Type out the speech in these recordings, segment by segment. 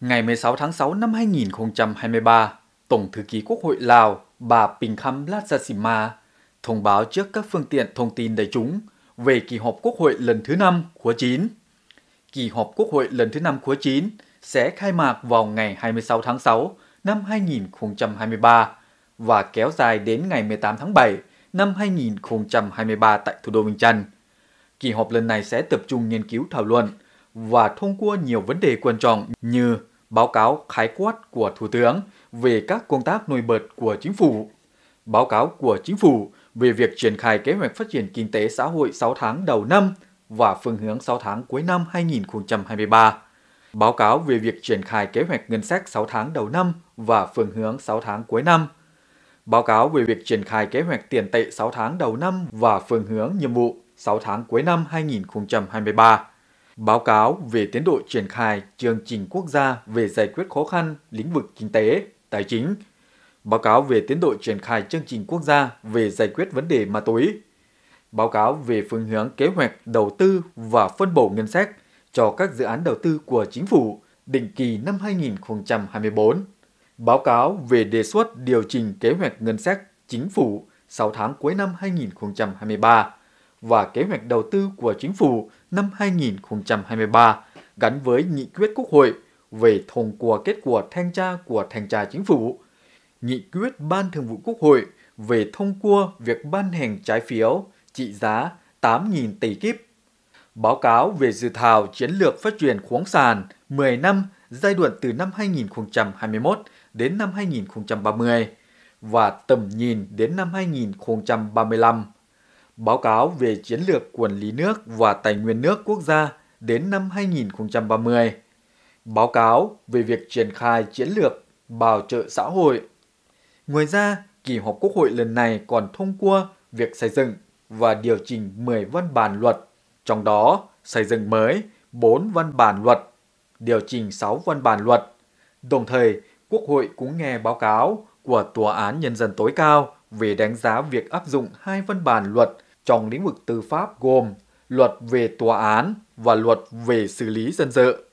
Ngày 16 tháng 6 năm 2023, Tổng Thư ký Quốc hội Lào bà Pinkham Latsasimha thông báo trước các phương tiện thông tin đại chúng về kỳ họp Quốc hội lần thứ 5 khóa 9. Kỳ họp Quốc hội lần thứ 5 khóa 9 sẽ khai mạc vào ngày 26 tháng 6 năm 2023 và kéo dài đến ngày 18 tháng 7 năm 2023 tại thủ đô Bình Chăn. Kỳ họp lần này sẽ tập trung nghiên cứu thảo luận và thông qua nhiều vấn đề quan trọng như báo cáo khái quát của Thủ tướng về các công tác nổi bật của chính phủ, báo cáo của chính phủ về việc triển khai kế hoạch phát triển kinh tế xã hội 6 tháng đầu năm và phương hướng 6 tháng cuối năm 2023, báo cáo về việc triển khai kế hoạch ngân sách 6 tháng đầu năm và phương hướng 6 tháng cuối năm, báo cáo về việc triển khai kế hoạch tiền tệ 6 tháng đầu năm và phương hướng nhiệm vụ 6 tháng cuối năm 2023 báo cáo về tiến độ triển khai chương trình quốc gia về giải quyết khó khăn lĩnh vực kinh tế, tài chính, báo cáo về tiến độ triển khai chương trình quốc gia về giải quyết vấn đề ma túy, báo cáo về phương hướng kế hoạch đầu tư và phân bổ ngân sách cho các dự án đầu tư của chính phủ định kỳ năm 2024, báo cáo về đề xuất điều chỉnh kế hoạch ngân sách chính phủ 6 tháng cuối năm 2023 và kế hoạch đầu tư của chính phủ năm 2023 gắn với nghị quyết Quốc hội về thông qua kết quả thanh tra của thanh tra chính phủ, nghị quyết Ban Thường vụ Quốc hội về thông qua việc ban hành trái phiếu trị giá 8.000 tỷ kíp. Báo cáo về dự thảo chiến lược phát triển khoáng sản 10 năm giai đoạn từ năm 2021 đến năm 2030 và tầm nhìn đến năm 2035 báo cáo về chiến lược quản lý nước và tài nguyên nước quốc gia đến năm 2030, báo cáo về việc triển khai chiến lược bảo trợ xã hội. Ngoài ra, kỳ họp Quốc hội lần này còn thông qua việc xây dựng và điều chỉnh 10 văn bản luật, trong đó xây dựng mới 4 văn bản luật, điều chỉnh 6 văn bản luật. Đồng thời, Quốc hội cũng nghe báo cáo của Tòa án Nhân dân tối cao về đánh giá việc áp dụng hai văn bản luật trong lĩnh vực tư pháp gồm luật về tòa án và luật về xử lý dân sự.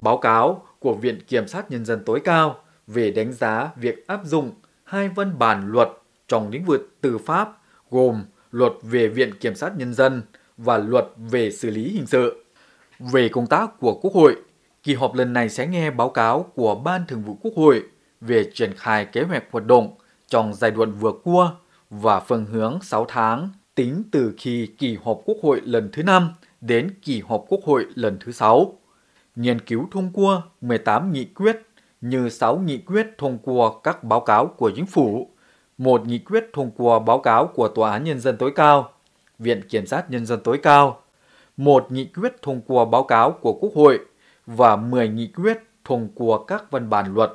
Báo cáo của Viện Kiểm sát Nhân dân tối cao về đánh giá việc áp dụng hai văn bản luật trong lĩnh vực tư pháp gồm luật về Viện Kiểm sát Nhân dân và luật về xử lý hình sự. Về công tác của Quốc hội, kỳ họp lần này sẽ nghe báo cáo của Ban Thường vụ Quốc hội về triển khai kế hoạch hoạt động trong giai đoạn vừa qua và phương hướng 6 tháng tính từ khi kỳ họp Quốc hội lần thứ 5 đến kỳ họp Quốc hội lần thứ 6. Nghiên cứu thông qua 18 nghị quyết như 6 nghị quyết thông qua các báo cáo của chính phủ, một nghị quyết thông qua báo cáo của Tòa án Nhân dân tối cao, Viện Kiểm sát Nhân dân tối cao, một nghị quyết thông qua báo cáo của Quốc hội và 10 nghị quyết thông qua các văn bản luật